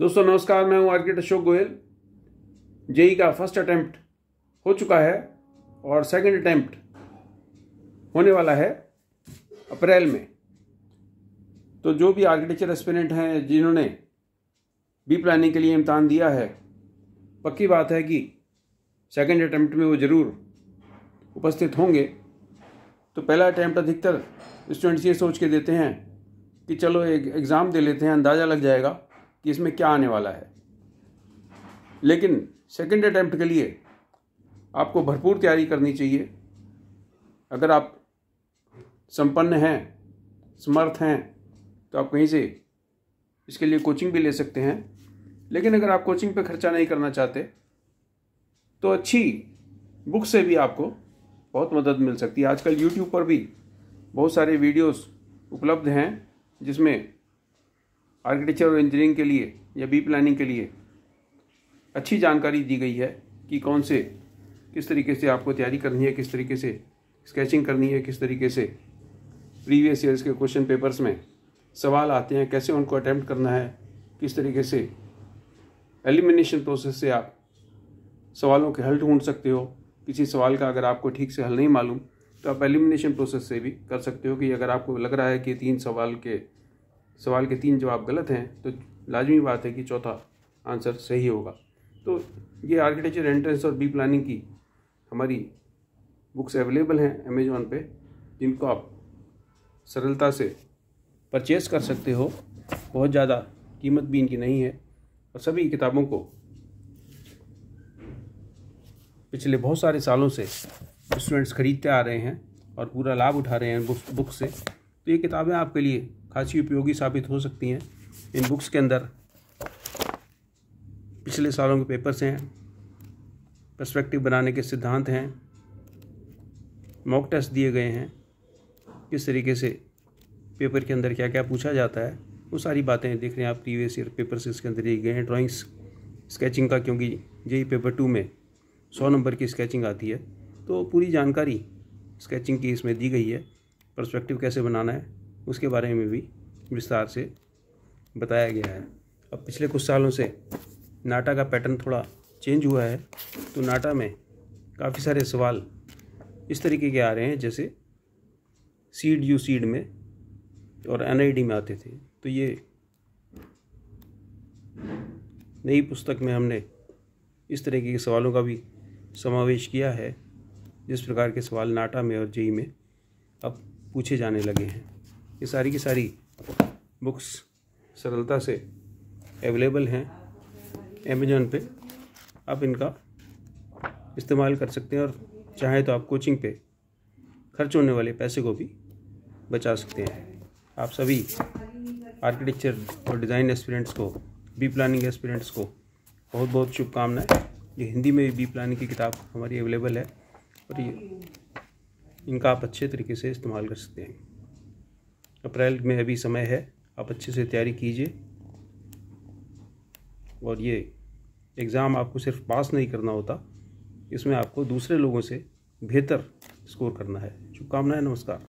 दोस्तों नमस्कार मैं हूं आर्किट अशोक गोयल जेई का फर्स्ट अटेम्प्ट हो चुका है और सेकंड अटेम्प्ट होने वाला है अप्रैल में तो जो भी आर्किटेक्चर एस्पिरेंट हैं जिन्होंने बी प्लानिंग के लिए इम्तहान दिया है पक्की बात है कि सेकंड अटैम्प्ट में वो ज़रूर उपस्थित होंगे तो पहला अटैम्प्ट अधिकतर स्टूडेंट्स ये सोच के देते हैं कि चलो एक एग्ज़ाम दे लेते हैं अंदाज़ा लग जाएगा कि इसमें क्या आने वाला है लेकिन सेकेंड अटैम्प्ट के लिए आपको भरपूर तैयारी करनी चाहिए अगर आप संपन्न हैं समर्थ हैं तो आप कहीं से इसके लिए कोचिंग भी ले सकते हैं लेकिन अगर आप कोचिंग पे खर्चा नहीं करना चाहते तो अच्छी बुक से भी आपको बहुत मदद मिल सकती है आजकल यूट्यूब पर भी बहुत सारे वीडियोस उपलब्ध हैं जिसमें आर्किटेक्चर और इंजीनियरिंग के लिए या बी प्लानिंग के लिए अच्छी जानकारी दी गई है कि कौन से किस तरीके से आपको तैयारी करनी है किस तरीके से स्केचिंग करनी है किस तरीके से प्रीवियस ईयर्स के क्वेश्चन पेपर्स में सवाल आते हैं कैसे उनको अटैम्प्ट करना है किस तरीके से एलिमिनेशन प्रोसेस से आप सवालों के हल ढूंढ सकते हो किसी सवाल का अगर आपको ठीक से हल नहीं मालूम तो आप एलिमिनेशन प्रोसेस से भी कर सकते हो कि अगर आपको लग रहा है कि तीन सवाल के सवाल के तीन जवाब गलत हैं तो लाजमी बात है कि चौथा आंसर सही होगा तो ये आर्किटेक्चर एंट्रेंस और बी प्लानिंग की हमारी बुक्स अवेलेबल हैं अमेजोन पे जिनको आप सरलता से परचेस कर सकते हो बहुत ज़्यादा कीमत भी इनकी नहीं है और सभी किताबों को पिछले बहुत सारे सालों से स्टूडेंट्स खरीदते आ रहे हैं और पूरा लाभ उठा रहे हैं बुक बुक से तो ये किताबें आपके लिए खासी उपयोगी साबित हो सकती हैं इन बुक्स के अंदर पिछले सालों के पेपर्स हैं पर्सपेक्टिव बनाने के सिद्धांत हैं मॉक टेस्ट दिए गए हैं किस तरीके से पेपर के अंदर क्या क्या पूछा जाता है वो सारी बातें देख रहे हैं आप प्रीवियस ईयर पेपर से इसके अंदर दिए गए हैं ड्राइंग्स स्केचिंग का क्योंकि ये पेपर टू में सौ नंबर की स्केचिंग आती है तो पूरी जानकारी स्केचिंग की इसमें दी गई है पर्सपेक्टिव कैसे बनाना है उसके बारे में भी विस्तार से बताया गया है अब पिछले कुछ सालों से नाटा का पैटर्न थोड़ा चेंज हुआ है तो नाटा में काफ़ी सारे सवाल इस तरीके के आ रहे हैं जैसे सीड यू सीड में और एन में आते थे तो ये नई पुस्तक में हमने इस तरीके के सवालों का भी समावेश किया है जिस प्रकार के सवाल नाटा में और जेई में अब पूछे जाने लगे हैं ये सारी की सारी बुक्स सरलता से अवेलेबल हैं अमेजोन पे आप इनका इस्तेमाल कर सकते हैं और चाहे तो आप कोचिंग पे खर्च होने वाले पैसे को भी बचा सकते हैं आप सभी आर्किटेक्चर और डिज़ाइन एक्सपीरियंट्स को बी प्लानिंग एक्सपीरियंट्स को बहुत बहुत शुभकामनाएं ये हिंदी में भी बी प्लानिंग की किताब हमारी अवेलेबल है और ये इनका आप अच्छे तरीके से इस्तेमाल कर सकते हैं अप्रैल में अभी समय है आप अच्छे से तैयारी कीजिए और ये एग्ज़ाम आपको सिर्फ पास नहीं करना होता इसमें आपको दूसरे लोगों से बेहतर स्कोर करना है शुभकामनाएं नमस्कार